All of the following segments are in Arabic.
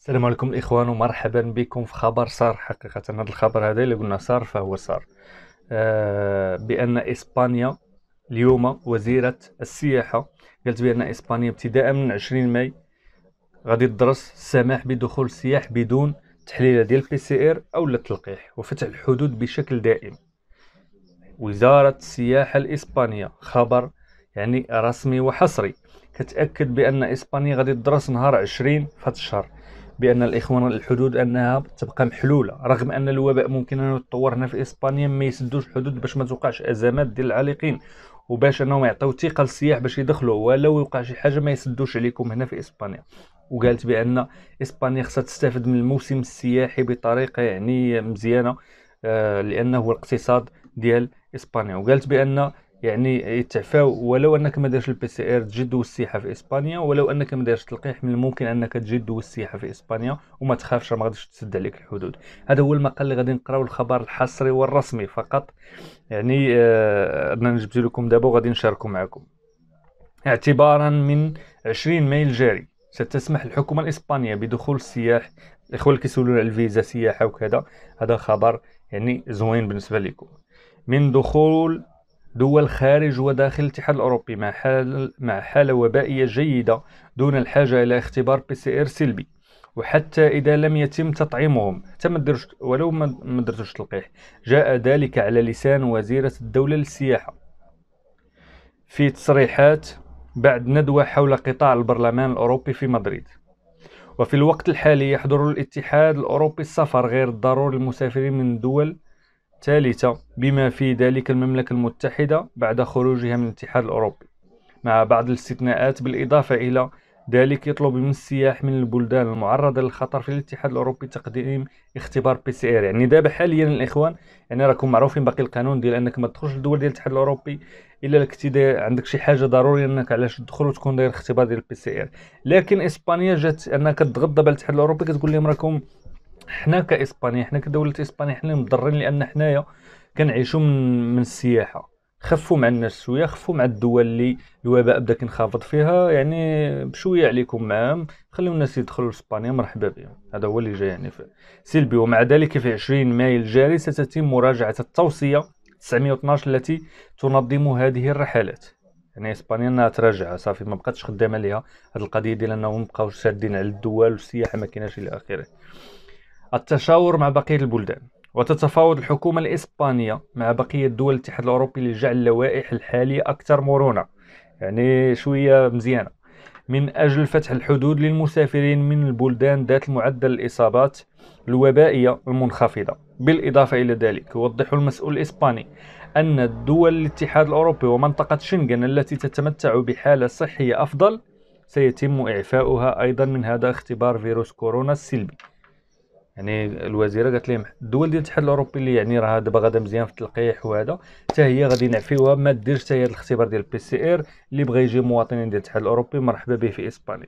السلام عليكم الاخوان ومرحبا بكم في خبر صار حقيقه هذا الخبر هذا اللي قلنا صار فهو صار آه، بان اسبانيا اليوم وزيره السياحه قالت بان اسبانيا ابتداء من 20 ماي غادي تدرس السماح بدخول السياح بدون تحليل ديال بي سي ار او التلقيح وفتح الحدود بشكل دائم وزاره السياحه الاسبانيه خبر يعني رسمي وحصري كتاكد بان اسبانيا غادي تدرس نهار 20 فهاد الشهر بان الاخوان الحدود انها تبقى محلوله رغم ان الوباء ممكن انه يتطور هنا في اسبانيا ما يسدوش الحدود باش ما توقعش ازمات ديال العالقين وباش انهم يعطيو ثقه للسياح باش يدخلوا ولو يوقع شي حاجه ما يسدوش عليكم هنا في اسبانيا وقالت بان اسبانيا خصها تستافد من الموسم السياحي بطريقه يعني مزيانه آه لانه هو الاقتصاد ديال اسبانيا وقالت بان يعني يتعفاو ولو انك ما دايرش البي سي ار تجد دوز السياحه في اسبانيا ولو انك ما دايرش تلقيح من الممكن انك تجد دوز السياحه في اسبانيا وما تخافش ما غاديش تسد عليك الحدود هذا هو المقال اللي غادي نقراو الخبر الحصري والرسمي فقط يعني آه جبت لكم دابا وغادي نشاركو معكم اعتبارا من 20 مايو الجاري ستسمح الحكومه الاسبانيه بدخول السياح الاخوه اللي كيسولوا على الفيزا سياحه وكذا هذا خبر يعني زوين بالنسبه لكم من دخول دول خارج وداخل الاتحاد الأوروبي مع حال مع حالة وبائية جيدة دون الحاجة إلى اختبار بي سي إر سلبي وحتى إذا لم يتم تطعيمهم تم درجة ولو ما درتوش تلقيح جاء ذلك على لسان وزيرة الدولة للسياحة في تصريحات بعد ندوة حول قطاع البرلمان الأوروبي في مدريد وفي الوقت الحالي يحضر الاتحاد الأوروبي السفر غير الضروري للمسافرين من دول ثالثة بما في ذلك المملكة المتحدة بعد خروجها من الاتحاد الأوروبي مع بعض الاستثناءات بالإضافة إلى ذلك يطلب من السياح من البلدان المعرضة للخطر في الاتحاد الأوروبي تقديم اختبار بي سي ار يعني دابا حاليا الإخوان يعني راكم معروفين باقي القانون ديال أنك ما تدخلش الدول ديال الاتحاد الأوروبي إلا كنتي عندك شي حاجة ضروري أنك علاش تدخل وتكون داير اختبار ديال بي سي ار لكن إسبانيا جات أنك تغضب على الاتحاد الأوروبي كتقول لهم راكم حنا كاسبانيا حنا كدوله اسبانيا حنا مضرين لان حنايا كنعيشوا من من السياحه خفوا مع الناس شويه خفوا مع الدول اللي الوباء بدا كينخفض فيها يعني بشويه عليكم معاهم خليو الناس يدخلوا لاسبانيا مرحبا بهم هذا هو اللي جاي يعني سلبي ومع ذلك في 20 ماي الجاري ستتم مراجعه التوصيه 912 التي تنظم هذه الرحلات يعني اسبانيا انها تراجع صافي ما بقاتش خدامه ليها هذه القضيه ديال انهم بقاو شادين على الدول والسياحه ما كايناش الى اخره التشاور مع بقية البلدان وتتفاوض الحكومة الإسبانية مع بقية دول الاتحاد الأوروبي لجعل اللوائح الحالية أكثر مرونة يعني شوية مزيانة من أجل فتح الحدود للمسافرين من البلدان ذات المعدل الإصابات الوبائية المنخفضة بالإضافة إلى ذلك يوضح المسؤول الإسباني أن دول الاتحاد الأوروبي ومنطقة شنغن التي تتمتع بحالة صحية أفضل سيتم إعفاؤها أيضا من هذا اختبار فيروس كورونا السلبي يعني الوزيره قالت لهم الدول ديال الاتحاد الاوروبي اللي يعني راه دابا غادا مزيان في التلقيح وهذا حتى هي غادي نعفيوها ما ديرش حتى هي الاختبار ديال البي سي ار اللي بغى يجي مواطنين ديال الاتحاد الاوروبي مرحبا به في اسبانيا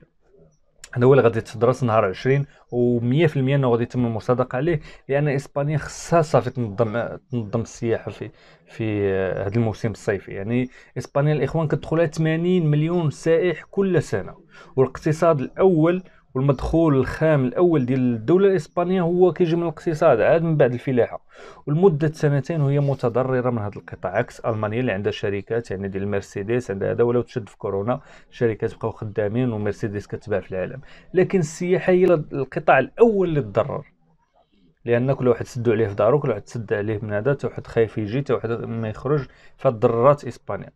هذا هو اللي غادي تدرس نهار 20 و100% انه غادي يتم المصادقه عليه لان اسبانيا خصها صافي تنظم تنظم السياحه في في هذا الموسم الصيفي يعني اسبانيا الاخوان كتدخلها 80 مليون سائح كل سنه والاقتصاد الاول والمدخول الخام الاول ديال الدوله الاسبانيه هو كيجي من الاقتصاد عاد من بعد الفلاحه ولمده سنتين وهي متضرره من هذا القطاع عكس المانيا اللي عندها شركات يعني ديال المرسيدس عندها هذا ولو تشد في كورونا شركات بقاو خدامين ومرسيدس كتباع في العالم لكن السياحه هي القطاع الاول اللي تضرر لان كل واحد سدوا عليه في دارو كل واحد سد عليه من هذا تا واحد خايف يجي تا واحد ما يخرج فضررات اسبانيا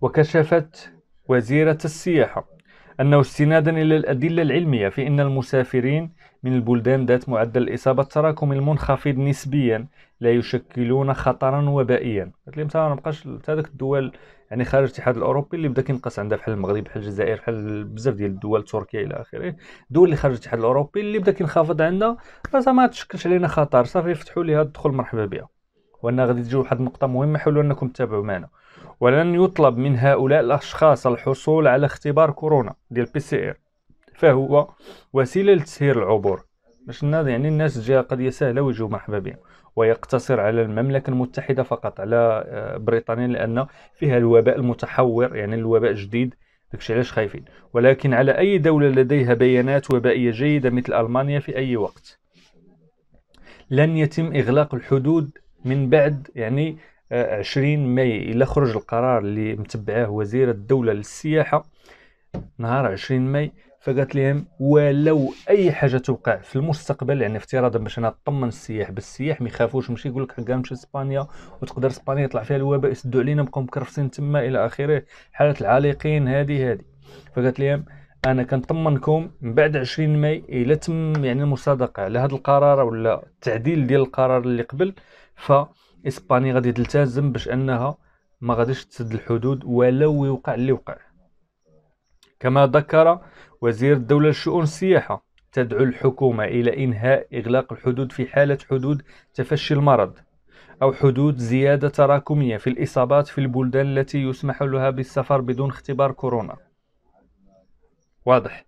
وكشفت وزيره السياحه أنه استنادا إلى الأدلة العلمية في أن المسافرين من البلدان ذات معدل الإصابة التراكمي المنخفض نسبيا لا يشكلون خطرا وبائيا قالت لي مثلا مابقاش حتى هذوك الدول يعني خارج الاتحاد الاوروبي اللي بدا كينقص عندها بحال المغرب بحال الجزائر بحال بزاف ديال الدول تركيا الى اخره الدول اللي خارج الاتحاد الاوروبي اللي بدا كينخفض عندها راه ما تشكلش علينا خطر صافي فتحوا ليها الدخول مرحبا بها وانا غادي تجي واحد النقطه مهمه حاولوا انكم تتابعوا معنا ولن يطلب من هؤلاء الأشخاص الحصول على اختبار كورونا ديال بي سي ار فهو وسيلة لتسهيل العبور باش الناس يعني الناس تجي قضية سهلة ويجيو مرحبا بهم ويقتصر على المملكة المتحدة فقط على آه، بريطانيا لأن فيها الوباء المتحور يعني الوباء الجديد داكشي علاش خايفين ولكن على أي دولة لديها بيانات وبائية جيدة مثل ألمانيا في أي وقت لن يتم إغلاق الحدود من بعد يعني 20 ماي الى خرج القرار اللي متبعاه وزير الدولة للسياحة نهار 20 ماي فقالت لهم ولو اي حاجه توقع في المستقبل يعني افتراضا باش انا نطمن السياح بالسياح ما يخافوش ماشي يقول لك حقا نمشي اسبانيا وتقدر اسبانيا يطلع فيها الوباء يسدوا علينا نبقاو مكرفسين تما الى اخره حاله العالقين هذه هذه فقالت لهم انا كنطمنكم من بعد 20 ماي الى تم يعني المصادقه على هذا القرار ولا التعديل ديال القرار اللي قبل ف اسبانيا غادي تلتزم باش انها ما غاديش تسد الحدود ولو يوقع اللي وقع كما ذكر وزير الدولة لشؤون السياحة تدعو الحكومة إلى إنهاء إغلاق الحدود في حالة حدود تفشي المرض أو حدود زيادة تراكمية في الإصابات في البلدان التي يسمح لها بالسفر بدون اختبار كورونا واضح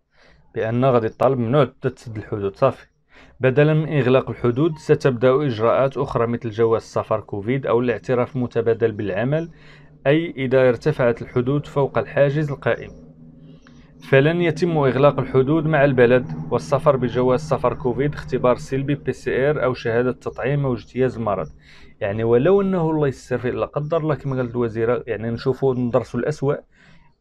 بأن غادي الطالب ممنوع تسد الحدود صافي بدلا من إغلاق الحدود ستبدأ إجراءات أخرى مثل جواز سفر كوفيد أو الاعتراف متبادل بالعمل أي إذا ارتفعت الحدود فوق الحاجز القائم فلن يتم إغلاق الحدود مع البلد والسفر بجواز سفر كوفيد اختبار سلبي بي سي ار أو شهادة تطعيم أو اجتياز المرض يعني ولو أنه الله يستر لا قدر الله كما قالت الوزيرة يعني نشوفوا ندرسوا الأسوأ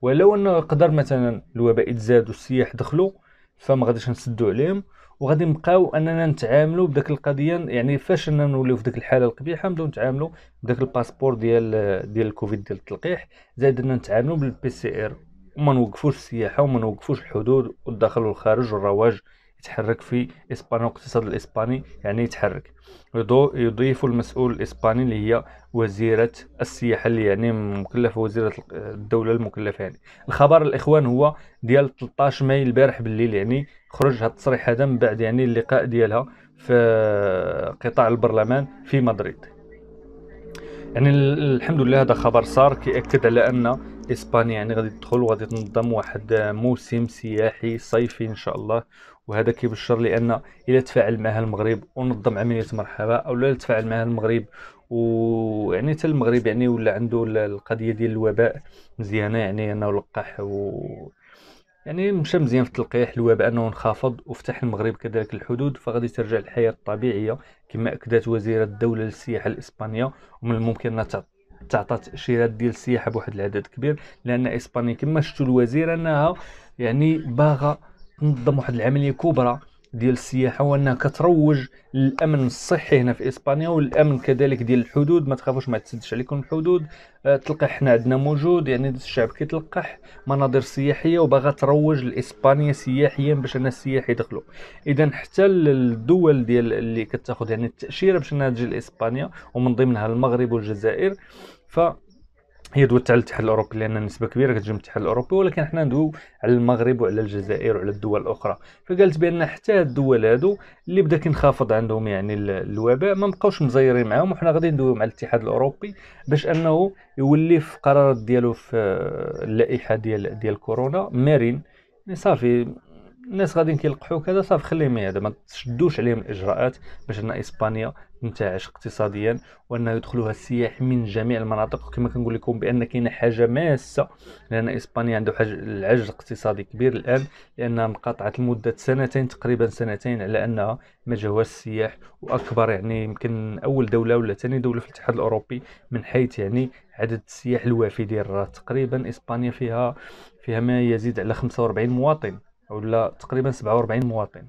ولو أنه قدر مثلا الوباء تزاد والسياح دخلوا فما غاديش نسدوا عليهم وغادي نبقاو اننا نتعاملوا بداك القضيه يعني فاش اننا نوليو في ديك الحاله القبيحه نبداو نتعاملوا بداك الباسبور ديال ديال الكوفيد ديال التلقيح زائد اننا نتعاملوا بالبي سي ار وما نوقفوش السياحه وما نوقفوش الحدود والداخل والخارج والرواج يتحرك في اسبانيا والاقتصاد الاسباني يعني يتحرك يضيف المسؤول الاسباني اللي هي وزيره السياحه اللي يعني مكلفه وزيره الدوله المكلفه يعني الخبر الاخوان هو ديال 13 ماي البارح بالليل يعني خرج هذا التصريح هذا من بعد يعني اللقاء ديالها في قطاع البرلمان في مدريد يعني الحمد لله هذا خبر صار كيأكد على ان اسبانيا يعني غادي تدخل وغادي تنظم واحد موسم سياحي صيفي ان شاء الله وهذا كيبشر لان الى تفاعل معها المغرب ونظم عمليه مرحبا او لا تفاعل معها المغرب ويعني حتى المغرب يعني ولا عنده القضيه ديال الوباء مزيانه يعني انه لقح و يعني مشى مزيان في التلقيح الوباء انه انخفض وفتح المغرب كذلك الحدود فغادي ترجع الحياه الطبيعيه كما اكدت وزيره الدوله للسياحه الاسبانيه ومن الممكن انها تعطي تعطات تاشيرات ديال السياحه بواحد العدد كبير لان اسبانيا كما شفتوا الوزير انها يعني باغا تنظم واحد العمليه كبرى ديال السياحه هو انها كتروج للامن الصحي هنا في اسبانيا والامن كذلك ديال الحدود ما تخافوش ما تسدش عليكم الحدود آه، تلقح حنا عندنا موجود يعني الشعب كيتلقح مناظر سياحيه وباغا تروج لاسبانيا سياحيا باش الناس السياح يدخلوا اذا حتى الدول ديال اللي كتاخذ يعني التاشيره باش انها تجي لاسبانيا ومن ضمنها المغرب والجزائر ف هي دوت على الاتحاد الاوروبي لان نسبه كبيره كتجي من الاتحاد الاوروبي ولكن حنا ندويو على المغرب وعلى الجزائر وعلى الدول الاخرى فقالت بان حتى الدول هادو اللي بدا كينخفض عندهم يعني الوباء ما بقاوش مزيرين معاهم وحنا غادي ندويو مع الاتحاد الاوروبي باش انه يولي في قرارات ديالو في آه، اللائحه ديال ديال كورونا مرن يعني صافي الناس غاديين كيلقحوا كذا صافي خليهم هذا ما تشدوش عليهم الاجراءات باش ان اسبانيا تنتعش اقتصاديا وانه يدخلوها السياح من جميع المناطق كما كنقول لكم بان كاينه حاجه ماسه لان اسبانيا عنده حاجة العجز الاقتصادي كبير الان لانها انقطعت لمده سنتين تقريبا سنتين على انها ما جاوهاش السياح واكبر يعني يمكن اول دوله ولا ثاني دوله في الاتحاد الاوروبي من حيث يعني عدد السياح الوافدين تقريبا اسبانيا فيها فيها ما يزيد على 45 مواطن ولا تقريبا 47 مواطن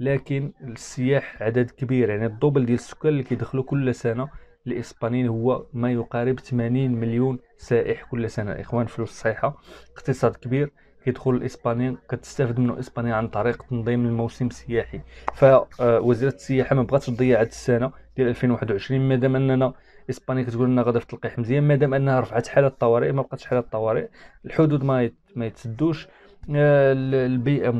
لكن السياح عدد كبير يعني الدوبل ديال السكان اللي كيدخلوا كل سنه الاسبانيين هو ما يقارب 80 مليون سائح كل سنه اخوان فلوس صحيحه اقتصاد كبير كيدخل الاسبانيين كتستافد منه اسبانيا عن طريق تنظيم الموسم السياحي فوزيره السياحه ما بغاتش تضيع هذه السنه ديال 2021 مادام اننا اسبانيا كتقول لنا غادي في تلقيح مزيان مادام انها رفعت حاله الطوارئ ما بقاتش حاله الطوارئ الحدود ما يتسدوش آه، البيئه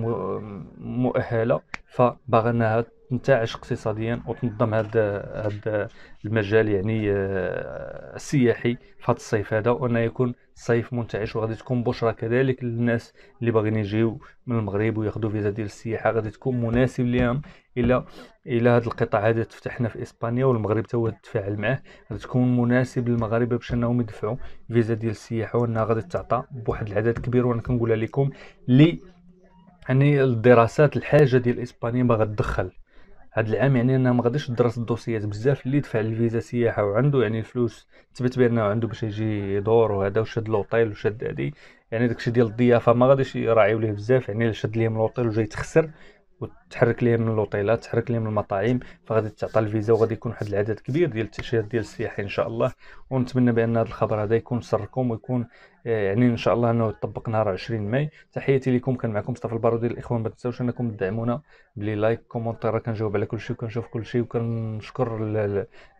مؤهله فباغي انها تنتعش اقتصاديا وتنظم هذا هذا المجال يعني آه، السياحي في هذا الصيف هذا وانه يكون صيف منتعش وغادي تكون بشرى كذلك للناس اللي باغيين يجيو من المغرب وياخذوا فيزا ديال السياحه غادي تكون مناسب ليهم الى الى هذا القطاع هذا تفتحنا في اسبانيا والمغرب هو تفاعل معاه غادي تكون مناسب للمغاربه باش انهم يدفعوا فيزا ديال السياحه وانها غادي تعطى بواحد العدد كبير وانا كنقولها لكم لي يعني الدراسات الحاجه ديال اسبانيا باغا تدخل هاد العام يعني انها ما غاديش تدرس الدوسيات بزاف اللي دفع الفيزا سياحه وعنده يعني الفلوس تثبت بانه عنده باش يجي يدور وهذا وشد لوطيل وشد هادي يعني داكشي ديال الضيافه ما غاديش يراعيو ليه بزاف يعني شد ليهم لوطيل وجاي تخسر تحرك ليه من الوطيلات تحرك ليه من المطاعم فغادي تعطى الفيزا وغادي يكون واحد العدد كبير ديال التاشيرات ديال السياحه ان شاء الله ونتمنى بان هذا الخبر هذا يكون سركم ويكون آه، يعني ان شاء الله انه يطبق نهار 20 ماي تحياتي لكم كان معكم مصطفى البارودي الاخوان ما تنساوش انكم تدعمونا بلي لايك كومونتير كنجاوب على كل شيء وكنشوف كل شيء وكنشكر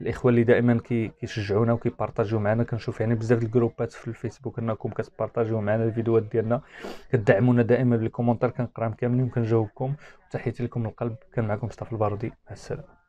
الاخوه اللي دائما كيشجعونا وكيبارطاجيو معنا كنشوف يعني بزاف الجروبات في الفيسبوك انكم كتبارطاجيو معنا الفيديوهات ديالنا كتدعمونا دائما بالكومونتير كنقراهم كاملين وكنجاوبكم تحياتي لكم القلب كان معكم مصطفى البارودي مع السلامه